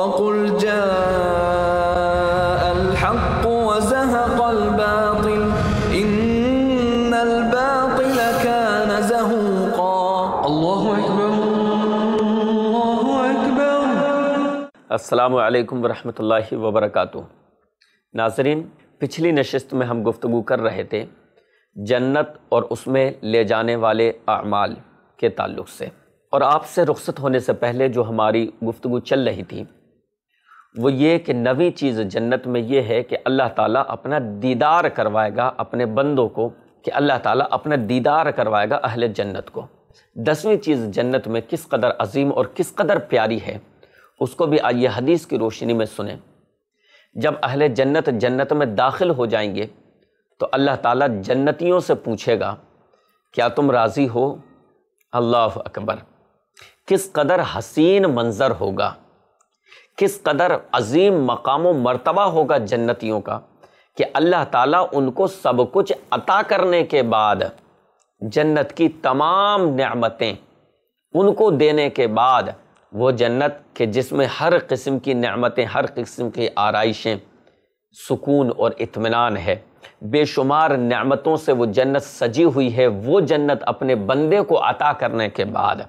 وقل جاء الحق وزهق الباطل إن الباطل كان زهوقا الله أكبر الله أكبر السلام عليكم ورحمة الله وبركاته नाजरीन पिछली नशस्त में हम गुफ्तु कर रहे थे जन्नत और उसमें ले जाने वाले अमाल के ताल्लुक़ से और आपसे रुखसत होने से पहले जो हमारी गुफ्तु चल रही थी वो ये कि नवी चीज़ जन्नत में ये है कि अल्लाह ताला अपना दीदार करवाएगा अपने बंदों को कि अल्लाह ताला अपना दीदार करवाएगा अहल जन्नत को दसवीं चीज़ जन्नत में किस कदर अजीम और किस कदर प्यारी है उसको भी आइए हदीस की रोशनी में सुने जब अहल जन्नत जन्नत में दाखिल हो जाएंगे तो अल्लाह ताला जन्नतियों से पूछेगा क्या तुम राज़ी हो अल्लाह अकबर किस कदर हसीन मंज़र होगा किस कदर अजीम मकाम व मरतबा होगा जन्नतियों का कि अल्लाह ताला उनको सब कुछ अता करने के बाद जन्नत की तमाम नमतें उनको देने के बाद वो जन्नत के जिसमें हर किस्म की नमतें हर किस्म की आरइशें सुकून और इत्मीनान है बेशुमार नमतों से वो जन्नत सजी हुई है वो जन्नत अपने बंदे को अता करने के बाद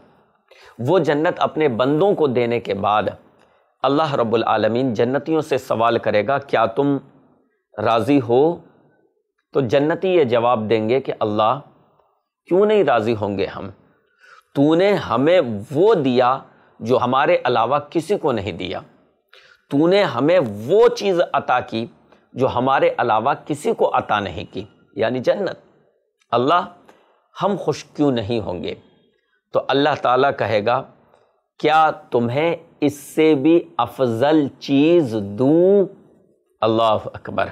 वो जन्नत अपने बंदों को देने के बाद अल्लाह रब्बुल आलमीन जन्नतियों से सवाल करेगा क्या तुम राज़ी हो तो जन्नती ये जवाब देंगे कि अल्लाह क्यों नहीं राज़ी होंगे हम तूने हमें वो दिया जो हमारे अलावा किसी को नहीं दिया तूने हमें वो चीज़ अता की जो हमारे अलावा किसी को अता नहीं की यानी जन्नत अल्लाह हम खुश क्यों नहीं होंगे तो अल्लाह ताला कहेगा क्या तुम्हें इससे भी अफजल चीज़ दूँ अल्लाह अकबर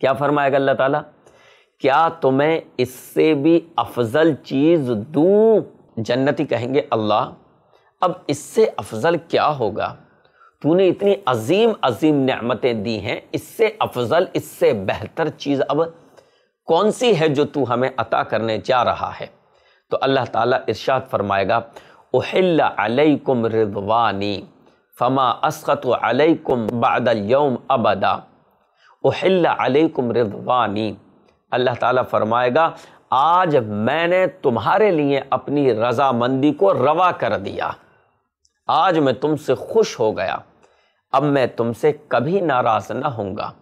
क्या फरमाएगा अल्लाह ताला क्या तुम्हें इससे भी अफजल चीज़ दूँ जन्नती कहेंगे अल्लाह अब इससे अफजल क्या होगा तूने इतनी अजीम अजीम नमतें दी हैं इससे अफजल इससे बेहतर चीज़ अब कौन सी है जो तू हमें अता करने जा रहा है तो अल्लाह ताला इरशाद फरमाएगा उहिल्लाकुम रिदवानी फ़मा असकत अलैकुम यौम अबदा उहिल्लाकुम रिदवानी अल्लाह ताला फरमाएगा आज मैंने तुम्हारे लिए अपनी रजामंदी को रवा कर दिया आज मैं तुमसे खुश हो गया अब मैं तुमसे कभी नाराज़ ना होऊंगा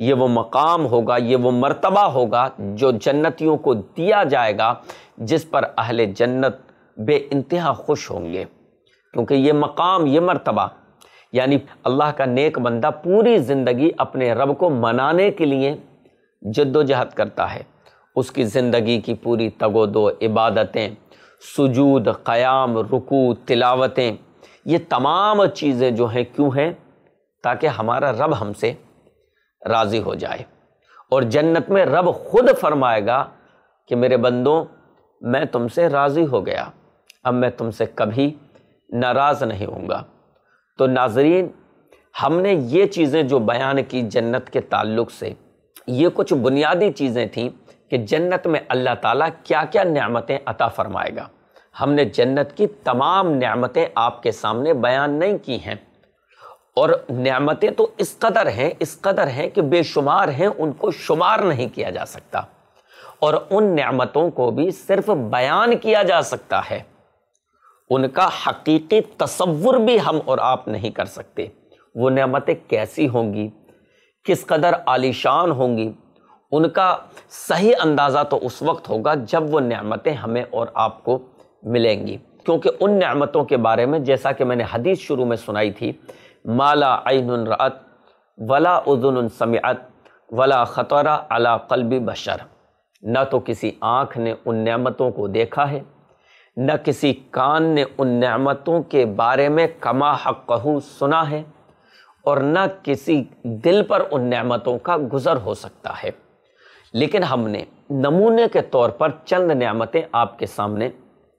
ये वो मकाम होगा ये वो मर्तबा होगा जो जन्नतियों को दिया जाएगा जिस पर अहल जन्नत बे इंतहा खुश होंगे क्योंकि ये मकाम ये मरतबा यानी अल्लाह का नेक बंदा पूरी ज़िंदगी अपने रब को मनाने के लिए जद्दोजहद करता है उसकी ज़िंदगी की पूरी तगोदो इबादतें सुजूद क़याम रुकू तिलावतें ये तमाम चीज़ें जो हैं क्यों हैं ताकि हमारा रब हमसे राज़ी हो जाए और जन्नत में रब खुद फरमाएगा कि मेरे बंदों मैं तुमसे राज़ी हो गया अब मैं तुमसे कभी नाराज़ नहीं होऊंगा तो नाजरीन हमने ये चीज़ें जो बयान की जन्नत के ताल्लुक से ये कुछ बुनियादी चीज़ें थीं कि जन्नत में अल्लाह ताला क्या क्या न्यामतें अता फरमाएगा हमने जन्नत की तमाम न्यामतें आपके सामने बयान नहीं की हैं और न्यामतें तो इस कदर हैं इस कदर हैं कि बेशुमार हैं उनको शुमार नहीं किया जा सकता और उन न्यामतों को भी सिर्फ बयान किया जा सकता है उनका हकीकी तस्वुर भी हम और आप नहीं कर सकते वो नमतें कैसी होंगी किस कदर आलीशान होंगी उनका सही अंदाज़ा तो उस वक्त होगा जब वो नमतें हमें और आपको मिलेंगी क्योंकि उन नमतों के बारे में जैसा कि मैंने हदीस शुरू में सुनाई थी माला आइन रत वला उजुन समत वला ख़तरा अला कलबी बशर न तो किसी आँख ने उन नमतों को देखा है न किसी कान ने उन नमतों के बारे में कमा हक कहूँ सुना है और न किसी दिल पर उन नमतों का गुज़र हो सकता है लेकिन हमने नमूने के तौर पर चंद नमतें आपके सामने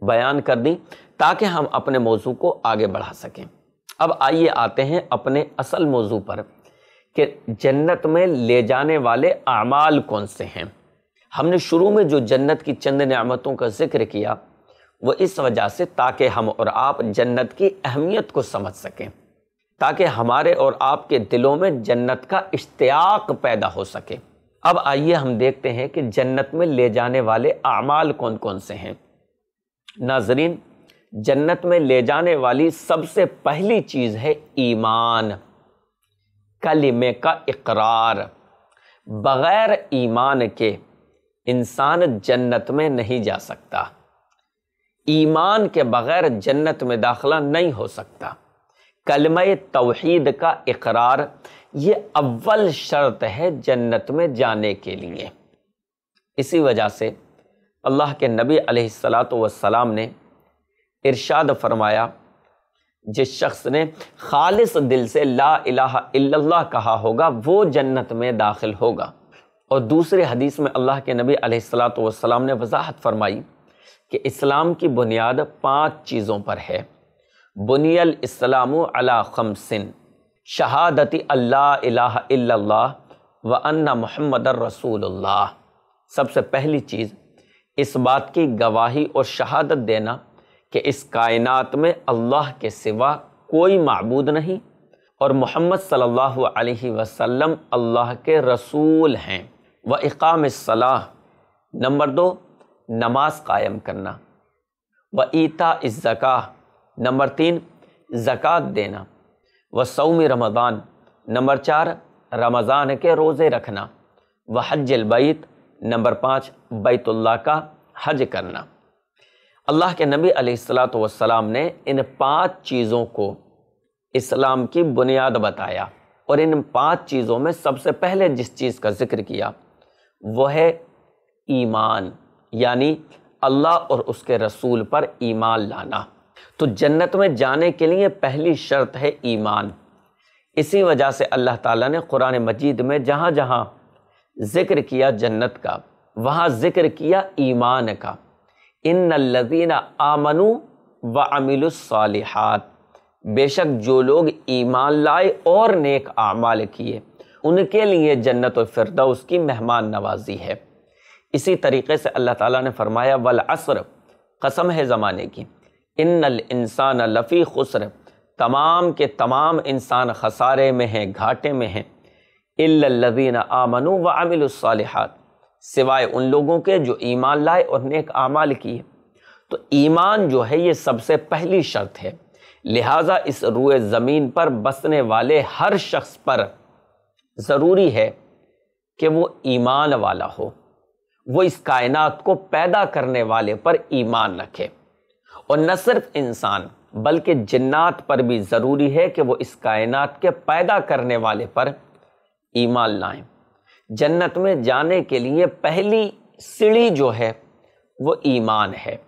बयान कर दी ताकि हम अपने मौजू को आगे बढ़ा सकें अब आइए आते हैं अपने असल मौजू पर कि जन्नत में ले जाने वाले अमाल कौन से हैं हमने शुरू में जो जन्नत की चंद नमतों का जिक्र किया वो इस वजह से ताकि हम और आप जन्नत की अहमियत को समझ सकें ताकि हमारे और आपके दिलों में जन्नत का इश्तियाक पैदा हो सके अब आइए हम देखते हैं कि जन्नत में ले जाने वाले अमाल कौन कौन से हैं नाजरीन जन्नत में ले जाने वाली सबसे पहली चीज़ है ईमान कलिमे का इकरार बग़ैर ईमान के इंसान जन्नत में नहीं जा सकता ईमान के बग़ैर जन्नत में दाखला नहीं हो सकता कलम तोहद का इकरार ये अव्वल शर्त है जन्नत में जाने के लिए इसी वजह से अल्लाह के नबी अलैहिस्सलाम ने इरशाद फरमाया जिस शख्स ने खालिस दिल से ला इलाहा इल्लल्लाह कहा होगा वो जन्नत में दाखिल होगा और दूसरे हदीस में अल्लाह के नबी अलैहिस्सलाम ने वजाहत फरमाई कि इस्लाम की बुनियाद पांच चीज़ों पर है बुनियल इस्लाम अला खमसिन शहादत अल्लाह इल्लल्लाह व अन्ना मोहम्मद रसूलुल्लाह सबसे पहली चीज़ इस बात की गवाही और शहादत देना कि इस कायनात में अल्लाह के सिवा कोई मबूद नहीं और मोहम्मद सल्लल्लाहु अलैहि वसल्लम अल्लाह के रसूल हैं व इकाम सलाह नंबर दो नमाज कायम करना व ईता इस ज़का नंबर तीन ज़क़़त देना व सौम रमज़ान नंबर चार रमज़ान के रोज़े रखना व हजलबैत नंबर पाँच बैतुल्ला का हज करना अल्लाह के नबी वसलाम ने इन पांच चीज़ों को इस्लाम की बुनियाद बताया और इन पांच चीज़ों में सबसे पहले जिस चीज़ का जिक्र किया वह है ईमान यानी अल्लाह और उसके रसूल पर ईमान लाना तो जन्नत में जाने के लिए पहली शर्त है ईमान इसी वजह से अल्लाह ताला ने कुरान मजीद में जहाँ जहाँ ज़िक्र किया जन्नत का वहाँ ज़िक्र किया ईमान का इन लदीना आमनु व अमिलसालहत बेशक जो लोग ईमान लाए और नेक आमाल किए उनके लिए जन्नत और फिरदा उसकी मेहमान नवाजी है इसी तरीके से अल्लाह ताला ने फरमाया वल असर कसम है ज़माने की इन इंसान लफ़ी खसर तमाम के तमाम इंसान खसारे में हैं घाटे में हैं इल्लदीन आमनु व अमिलसालहत सिवाय उन लोगों के जो ईमान लाए और नेक आमाल किए तो ईमान जो है ये सबसे पहली शर्त है लिहाजा इस रुए ज़मीन पर बसने वाले हर शख्स पर ज़रूरी है कि वो ईमान वाला हो वो इस कायनात को पैदा करने वाले पर ईमान रखे और न सिर्फ इंसान बल्कि जन्नात पर भी ज़रूरी है कि वो इस कायनात के पैदा करने वाले पर ईमान लाएं जन्नत में जाने के लिए पहली सीढ़ी जो है वो ईमान है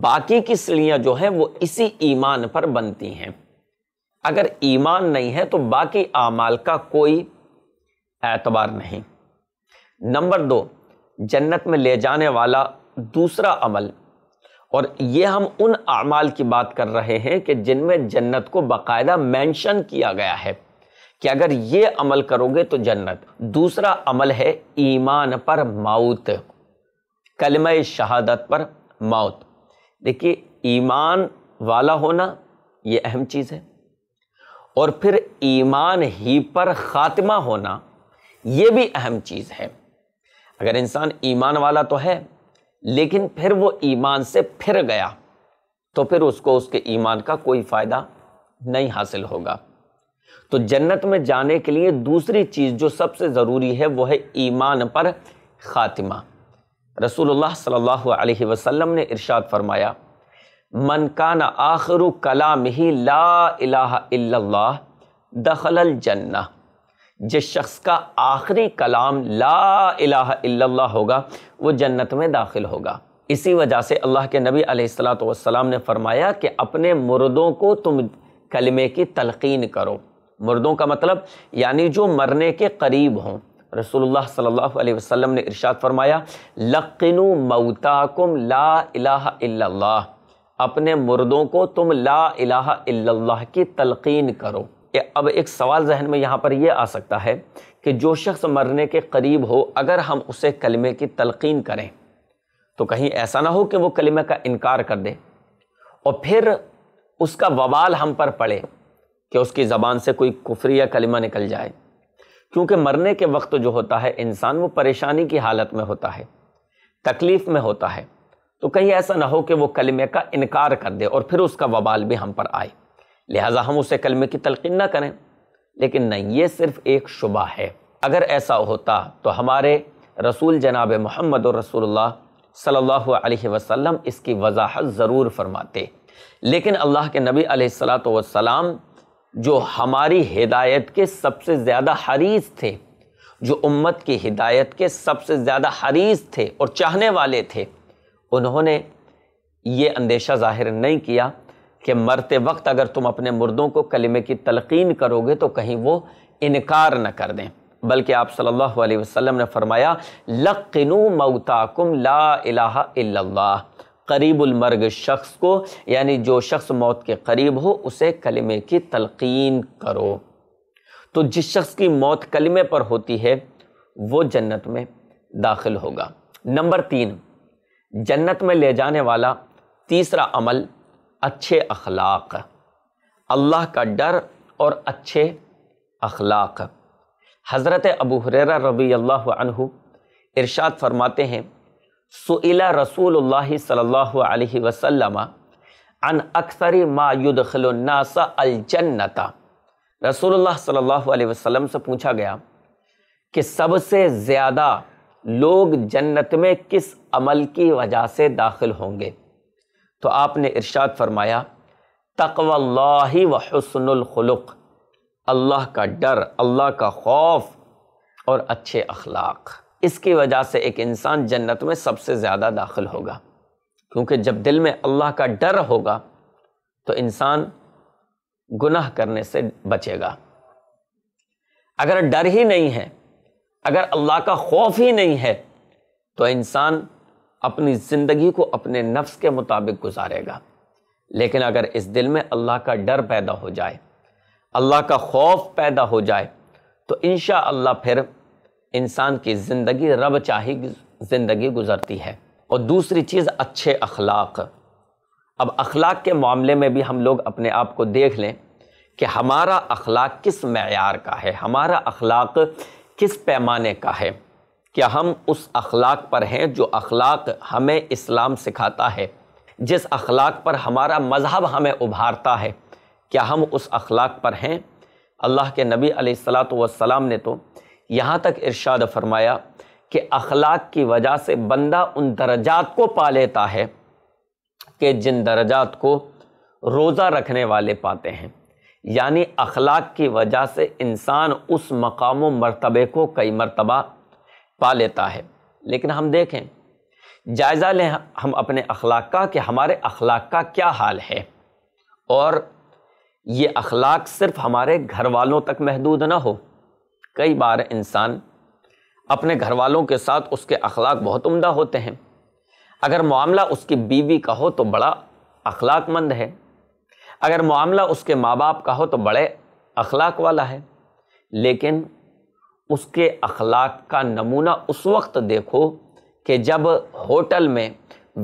बाकी की सीढ़ियाँ जो हैं वो इसी ईमान पर बनती हैं अगर ईमान नहीं है तो बाकी आमाल का कोई एतबार नहीं नंबर दो जन्नत में ले जाने वाला दूसरा अमल और ये हम उन अमाल की बात कर रहे हैं कि जिनमें जन्नत को बाकायदा मेंशन किया गया है कि अगर ये अमल करोगे तो जन्नत दूसरा अमल है ईमान पर मौत कलम शहादत पर मौत देखिए ईमान वाला होना ये अहम चीज़ है और फिर ईमान ही पर ख़ात्मा होना ये भी अहम चीज़ है अगर इंसान ईमान वाला तो है लेकिन फिर वो ईमान से फिर गया तो फिर उसको उसके ईमान का कोई फ़ायदा नहीं हासिल होगा तो जन्नत में जाने के लिए दूसरी चीज़ जो सबसे ज़रूरी है वो है ईमान पर ख़ातिमा रसूलुल्लाह सल्लल्लाहु अलैहि वसल्लम ने इरशाद फरमाया मन कान आखरु कलाम ही ला इलाहा इल्लल्लाह दखलल जन्ना जिस शख्स का आखिरी कलाम ला अला होगा वो जन्नत में दाखिल होगा इसी वजह से अल्लाह के नबी अलैहिस्सलाम ने फरमाया कि अपने मुर्दों को तुम कलमे की तलकिन करो मुर्दों का मतलब यानी जो मरने के करीब हों रसोल्ला सल्ह वसम ने इरशाद फरमाया लकिनु मऊताकुम ला इलाहा अपने मुर्दों को तुम ला इलाहा की तलकिन करो अब एक सवाल जहन में यहाँ पर यह आ सकता है कि जो शख्स मरने के करीब हो अगर हम उसे कलमे की तलकिन करें तो कहीं ऐसा ना हो कि वो कलमे का इनकार कर दे और फिर उसका बवाल हम पर पड़े कि उसकी ज़बान से कोई कुफरी या कलमा निकल जाए क्योंकि मरने के वक्त जो होता है इंसान वो परेशानी की हालत में होता है तकलीफ़ में होता है तो कहीं ऐसा ना हो कि वो कलमे का इनकार कर दे और फिर उसका बवाल भी हम पर आए लिहाजा हम उसे कलमे की तलकिन ना करें लेकिन नहीं ये सिर्फ़ एक शुबा है अगर ऐसा होता तो हमारे रसूल जनाब मोहम्मद रसूल सल्लल्लाहु अलैहि वसल्लम इसकी वजाहत ज़रूर फरमाते लेकिन अल्लाह के नबी अलैहिस्सलाम जो हमारी हिदायत के सबसे ज़्यादा हरीज थे जो उम्मत की हिदायत के सबसे ज़्यादा हरीज थे और चाहने वाले थे उन्होंने ये अंदेशा ज़ाहिर नहीं किया कि मरते वक्त अगर तुम अपने मुर्दों को कलमे की तलकीन करोगे तो कहीं वो इनकार न कर दें बल्कि आप सल्लल्लाहु अलैहि वसल्लम ने फरमाया लकिन मऊताकुम ला इलाहा इल्लल्लाह करीबुलमर्ग शख्स को यानी जो शख्स मौत के करीब हो उसे कलमे की तलकीन करो तो जिस शख्स की मौत कलमे पर होती है वो जन्नत में दाखिल होगा नंबर तीन जन्नत में ले जाने वाला तीसरा अमल अच्छे अखलाक अल्लाह का डर और अच्छे अखलाक हज़रत अबू हुररा रबी अल्लाह अनहु इरशाद फरमाते हैं सुइला रसूल सल्लल्लाहु अलैहि वसल्लम अन अक्सर मायुदखलनास अलजन्नता रसूल सल्लल्लाहु अलैहि वसल्लम से पूछा गया कि सबसे ज़्यादा लोग जन्नत में किस अमल की वजह से दाखिल होंगे तो आपने इरशाद फरमाया तकवा व हसनुलखलुक अल्लाह का डर अल्लाह का खौफ और अच्छे अखलाक इसकी वजह से एक इंसान जन्नत में सबसे ज़्यादा दाखिल होगा क्योंकि जब दिल में अल्लाह का डर होगा तो इंसान गुनाह करने से बचेगा अगर डर ही नहीं है अगर अल्लाह का खौफ ही नहीं है तो इंसान अपनी ज़िंदगी को अपने नफ्स के मुताबिक गुजारेगा लेकिन अगर इस दिल में अल्लाह का डर पैदा हो जाए अल्लाह का खौफ पैदा हो जाए तो इन अल्लाह फिर इंसान की ज़िंदगी रब चाही ज़िंदगी गुजरती है और दूसरी चीज़ अच्छे अखलाक अब अखलाक के मामले में भी हम लोग अपने आप को देख लें कि हमारा अखलाक किस मैार का है हमारा अखलाक किस पैमाने का है क्या हम उस अखलाक पर हैं जो अखलाक हमें इस्लाम सिखाता है जिस अखलाक पर हमारा मज़हब हमें उभारता है क्या हम उस अखलाक पर हैं अल्लाह के नबी सलाम ने तो यहाँ तक इरशाद फरमाया कि अखलाक की वजह से बंदा उन दर्जात को पा लेता है कि जिन दर्जात को रोज़ा रखने वाले पाते हैं यानी अखलाक की वजह से इंसान उस मकाम मरतबे को कई मरतबा पा लेता है लेकिन हम देखें जायज़ा लें हम अपने अखलाक का कि हमारे अखलाक का क्या हाल है और ये अखलाक सिर्फ हमारे घर वालों तक महदूद ना हो कई बार इंसान अपने घर वालों के साथ उसके अखलाक बहुत उम्दा होते हैं अगर मामला उसकी बीवी का हो तो बड़ा अखलाकमंद है अगर मामला उसके माँ बाप का हो तो बड़े अखलाक वाला है लेकिन उसके अखलाक का नमूना उस वक्त देखो कि जब होटल में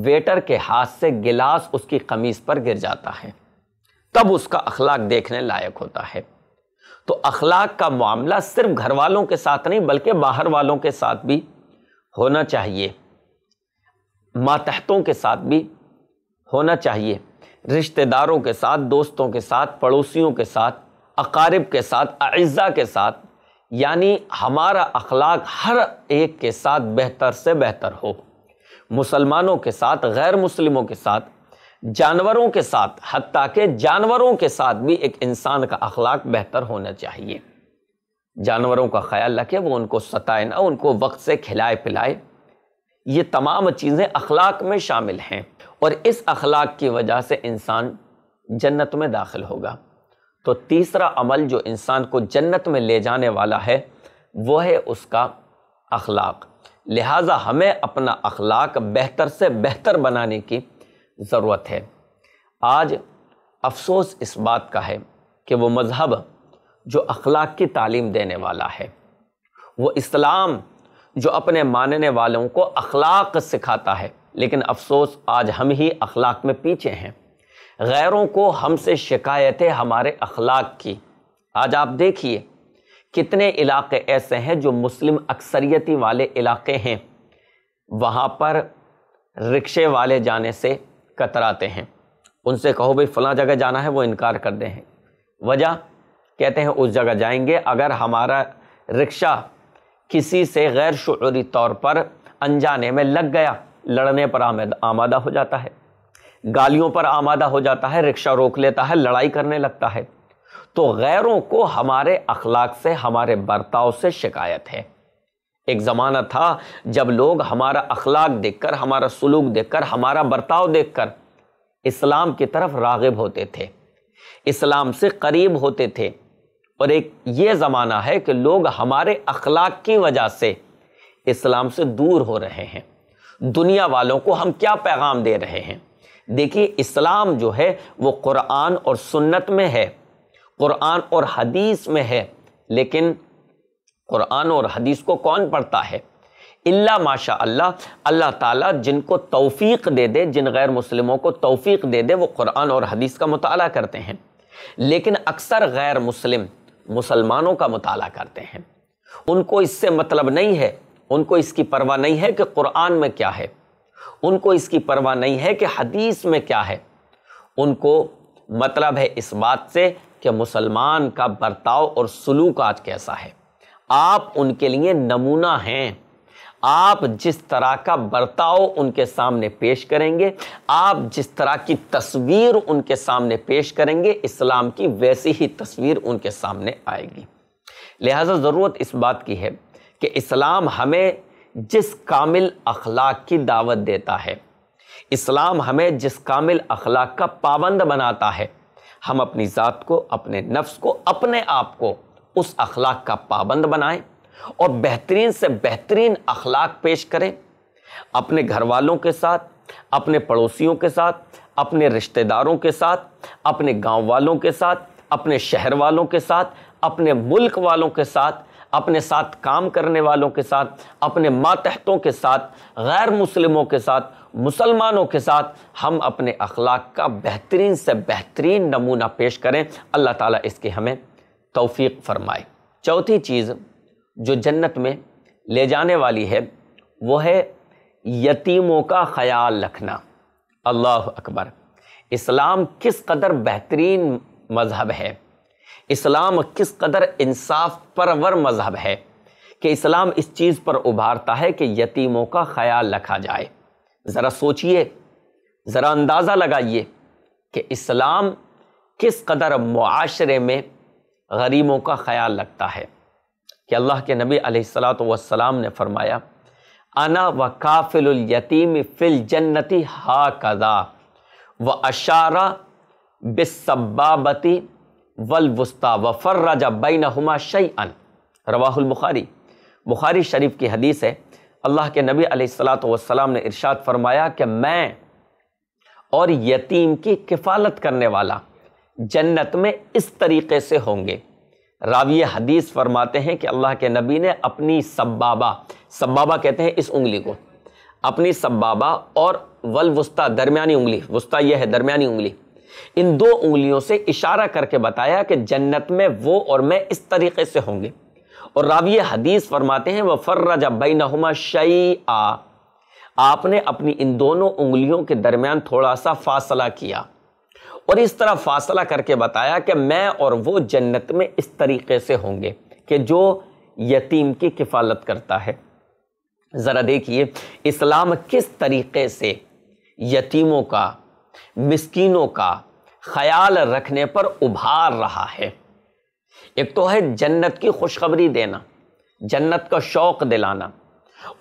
वेटर के हाथ से गिलास उसकी कमीज़ पर गिर जाता है तब उसका अखलाक देखने लायक होता है तो अखलाक का मामला सिर्फ घर वालों के साथ नहीं बल्कि बाहर वालों के साथ भी होना चाहिए मातहतों के साथ भी होना चाहिए रिश्तेदारों के साथ दोस्तों के साथ पड़ोसियों के साथ अकारब के साथ अज्जा के साथ यानी हमारा अखलाक हर एक के साथ बेहतर से बेहतर हो मुसलमानों के साथ गैर मुसलमों के साथ जानवरों के साथ हती के जानवरों के साथ भी एक इंसान का अखलाक बेहतर होना चाहिए जानवरों का ख्याल रखे वो उनको सताए ना उनको वक्त से खिलाए पिलाए ये तमाम चीज़ें अखलाक में शामिल हैं और इस अखलाक की वजह से इंसान जन्नत में दाखिल होगा तो तीसरा अमल जो इंसान को जन्नत में ले जाने वाला है वो है उसका अखलाक लिहाजा हमें अपना अखलाक बेहतर से बेहतर बनाने की ज़रूरत है आज अफसोस इस बात का है कि वो मज़हब जो अखलाक की तालीम देने वाला है वो इस्लाम जो अपने मानने वालों को अखलाक सिखाता है लेकिन अफसोस आज हम ही अखलाक में पीछे हैं गैरों को हमसे शिकायतें हमारे अखलाक की आज आप देखिए कितने इलाके ऐसे हैं जो मुस्लिम अक्सरियती वाले इलाके हैं वहाँ पर रिक्शे वाले जाने से कतराते हैं उनसे कहो भाई फ़ला जगह जाना है वो इनकार कर दें वजह कहते हैं उस जगह जाएंगे अगर हमारा रिक्शा किसी से गैर शरी तौर पर अनजाने में लग गया लड़ने पर आमद आमादा हो जाता है गालियों पर आमादा हो जाता है रिक्शा रोक लेता है लड़ाई करने लगता है तो गैरों को हमारे अखलाक से हमारे बर्ताव से शिकायत है एक ज़माना था जब लोग हमारा अखलाक देखकर हमारा सलूक देखकर हमारा बर्ताव देखकर इस्लाम की तरफ रागिब होते थे इस्लाम से करीब होते थे और एक ये ज़माना है कि लोग हमारे अखलाक की वजह से इस्लाम से दूर हो रहे हैं दुनिया वालों को हम क्या पैगाम दे रहे हैं देखिए इस्लाम जो है वो क़ुरान और सुन्नत में है क़ुरान और हदीस में है लेकिन क़ुरान और हदीस को कौन पढ़ता है इल्ला माशा अल्लाह अल्लाह ताला जिनको तौफीक दे दे जिन गैर मुस्लिमों को तौफीक दे दे वो क़ुरान और हदीस का मताल करते हैं लेकिन अक्सर गैर मुस्लिम मुसलमानों का मताल करते हैं उनको इससे मतलब नहीं है उनको इसकी परवाह नहीं है कि क़ुरान में क्या है उनको इसकी परवाह नहीं है कि हदीस में क्या है उनको मतलब है इस बात से कि मुसलमान का बर्ताव और सलूक आज कैसा है आप उनके लिए नमूना हैं आप जिस तरह का बर्ताव उनके सामने पेश करेंगे आप जिस तरह की तस्वीर उनके सामने पेश करेंगे इस्लाम की वैसी ही तस्वीर उनके सामने आएगी लिहाजा ज़रूरत इस बात की है कि इस्लाम हमें जिस कामिल अखलाक की दावत देता है इस्लाम हमें जिस कामिल अखलाक का पाबंद बनाता है हम अपनी ज़ात को अपने नफ्स को अपने आप को उस अखलाक का पाबंद बनाएं और बेहतरीन से बेहतरीन अखलाक पेश करें अपने घर वालों के साथ अपने पड़ोसियों के साथ अपने रिश्तेदारों के साथ अपने गांव वालों के साथ अपने शहर वालों के साथ अपने मुल्क वालों के साथ अपने साथ काम करने वालों के साथ अपने मातहतों के साथ गैर मुसलमों के साथ मुसलमानों के साथ हम अपने अखलाक का बेहतरीन से बेहतरीन नमूना पेश करें अल्लाह ताला इसके हमें तोफ़ी फरमाए चौथी चीज़ जो जन्नत में ले जाने वाली है वो है यतीमों का ख्याल रखना अल्लाह अकबर इस्लाम किस कदर बेहतरीन मज़हब है इस्लाम किस कदर इंसाफ परवर मज़हब है कि इस्लाम इस चीज़ पर उभारता है कि यतीमों का ख्याल रखा जाए ज़रा सोचिए ज़रा अंदाज़ा लगाइए कि इस्लाम किस कदर मुआरे में गरीबों का ख्याल रखता है कि अल्लाह के नबी अलैहिस्सलाम ने फरमाया अना व काफिल यतीम फिल जन्नति हा कदा व अशारा बिसबाबती वलवस्ता व राजा बई नुमा शई अन रवाहुलबुखारी बुखारी शरीफ की हदीस है अल्लाह के नबी अलैहिस्सलाम ने इरशाद फरमाया कि मैं और यतीम की किफ़ालत करने वाला जन्नत में इस तरीके से होंगे रावी हदीस फरमाते हैं कि अल्लाह के नबी ने अपनी सब्बाबा सब्बाबा कहते हैं इस उंगली को अपनी सब्बाबा और वल वस्ता दरमिया उंगली वस्ता यह है दरमियानी उंगली इन दो उंगलियों से इशारा करके बताया कि जन्नत में वो और मैं इस तरीके से होंगे और रावी हदीस फरमाते हैं वह फर्रजा बैनहुमा शई आ आपने अपनी इन दोनों उंगलियों के दरमियान थोड़ा सा फासला किया और इस तरह फासला करके बताया कि मैं और वो जन्नत में इस तरीके से होंगे कि जो यतीम की किफ़ालत करता है ज़रा देखिए इस्लाम किस तरीके से यतीमों का मिस्कीनों का ख्याल रखने पर उभार रहा है एक तो है जन्नत की खुशखबरी देना जन्नत का शौक़ दिलाना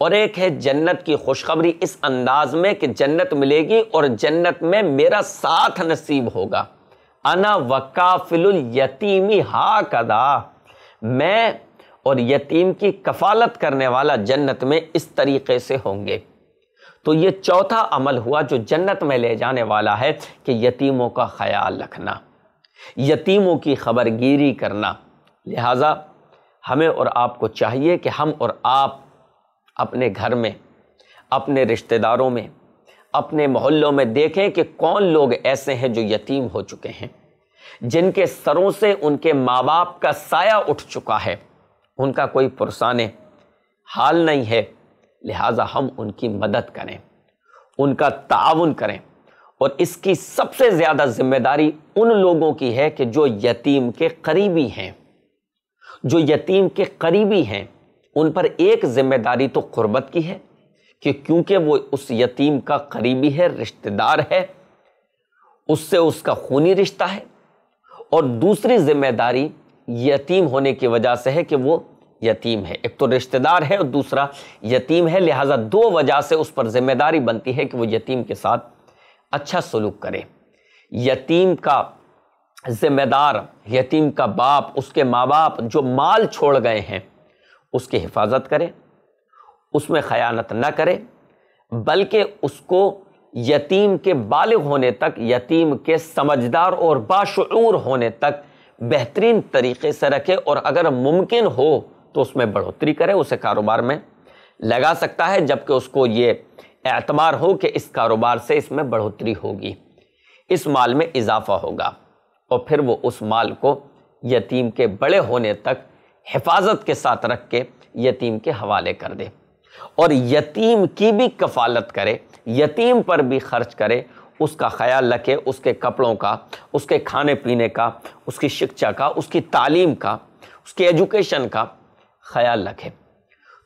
और एक है जन्नत की खुशखबरी इस अंदाज में कि जन्नत मिलेगी और जन्नत में मेरा साथ नसीब होगा अना वकाफिल यतीमी हा कदा मैं और यतीम की कफालत करने वाला जन्नत में इस तरीके से होंगे तो ये चौथा अमल हुआ जो जन्नत में ले जाने वाला है कि यतीमों का ख्याल रखना यतीमों की खबरगिरी करना लिहाजा हमें और आपको चाहिए कि हम और आप अपने घर में अपने रिश्तेदारों में अपने मोहल्लों में देखें कि कौन लोग ऐसे हैं जो यतीम हो चुके हैं जिनके सरों से उनके माँ बाप का साया उठ चुका है उनका कोई पुरसाने हाल नहीं है लिहाजा हम उनकी मदद करें उनका ताउन करें और इसकी सबसे ज़्यादा जिम्मेदारी उन लोगों की है कि जो यतीम के करीबी हैं जो यतीम के करीबी हैं उन पर एक जिम्मेदारी तो क़ुरबत की है कि क्योंकि वो उस यतीम का करीबी है रिश्तेदार है उससे उसका खूनी रिश्ता है और दूसरी जिम्मेदारी यतीम होने की वजह से है कि वो यतीम है एक तो रिश्तेदार है और दूसरा यतीम है लिहाजा दो वजह से उस पर जिम्मेदारी बनती है कि वो यतीम के साथ अच्छा सलूक करे यतीम का जिम्मेदार यतीम का बाप उसके माँ बाप जो माल छोड़ गए हैं उसकी हिफाजत करें उसमें ख़यानत ना करे बल्कि उसको यतीम के बालिग होने तक यतीम के समझदार और बाशूर होने तक बेहतरीन तरीके से रखे और अगर मुमकिन हो तो उसमें बढ़ोतरी करे उसे कारोबार में लगा सकता है जबकि उसको ये एतबार हो कि इस कारोबार से इसमें बढ़ोतरी होगी इस माल में इजाफा होगा और फिर वो उस माल को यतीम के बड़े होने तक हिफाजत के साथ रख के यतीम के हवाले कर दे और यतीम की भी कफालत करे यतीम पर भी खर्च करे उसका ख्याल रखे उसके कपड़ों का उसके खाने पीने का उसकी शिक्षा का उसकी तालीम का उसकी एजुकेशन का ख्याल रखें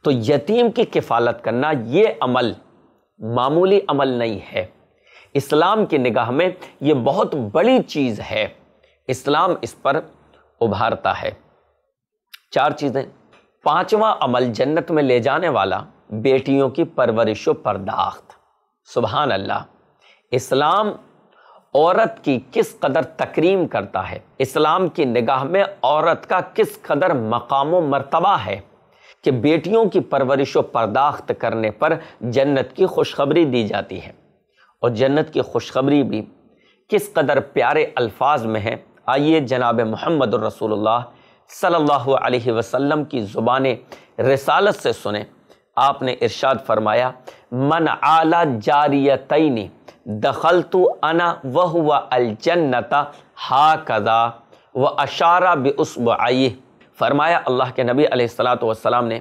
तो यतीम की किफ़ालत करना ये अमल मामूली अमल नहीं है इस्लाम की निगाह में ये बहुत बड़ी चीज़ है इस्लाम इस पर उभारता है चार चीज़ें पांचवा अमल जन्नत में ले जाने वाला बेटियों की परवरिश व परदाख्त सुबहान अल्लाह इस्लाम औरत की किस कदर तकरीम करता है इस्लाम की निगाह में औरत का किस कदर मकाम मरतबा है कि बेटियों की परवरिश व करने पर जन्नत की खुशखबरी दी जाती है और जन्नत की खुशखबरी भी किस कदर प्यारे अल्फाज में है आइए जनाब मोहम्मद रसूलुल्लाह सल्लल्लाहु अलैहि वसल्लम की ज़ुबान रसालत से सुने आपने इरशाद फरमाया मन आला जारियतनी दखल तो अना वह हुआ अलजन्नता हा कदा व अशारा बेसब आइए फरमाया अल्लाह के नबी अलैहिस्सलाम ने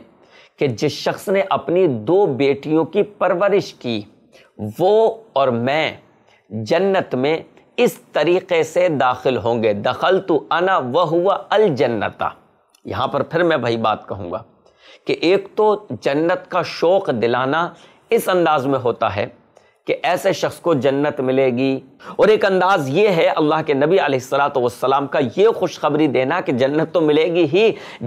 कि जिस शख्स ने अपनी दो बेटियों की परवरिश की वो और मैं जन्नत में इस तरीक़े से दाखिल होंगे दखल तो अना वह हुआ अलजन्नता यहाँ पर फिर मैं वही बात कहूँगा कि एक तो जन्नत का शौक़ दिलाना इस अंदाज़ में होता है कि ऐसे शख्स को जन्नत मिलेगी और एक अंदाज ये है अल्लाह के नबी आसलाम का ये खुशखबरी देना कि जन्नत तो मिलेगी ही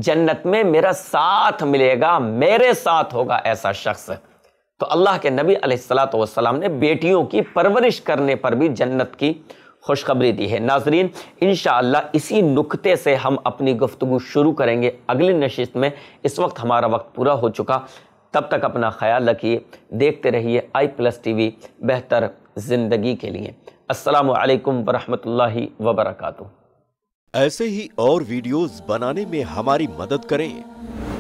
जन्नत में मेरा साथ मिलेगा मेरे साथ होगा ऐसा शख्स तो अल्लाह के नबी सलाम ने बेटियों की परवरिश करने पर भी जन्नत की खुशखबरी दी है नाजरीन इन इसी नुक्ते से हम अपनी गुफ्तु शुरू करेंगे अगली नशिस्त में इस वक्त हमारा वक्त पूरा हो चुका तब तक अपना ख्याल रखिए देखते रहिए आई प्लस टी बेहतर ज़िंदगी के लिए असलकम वरहमल वबरक ऐसे ही और वीडियोज़ बनाने में हमारी मदद करें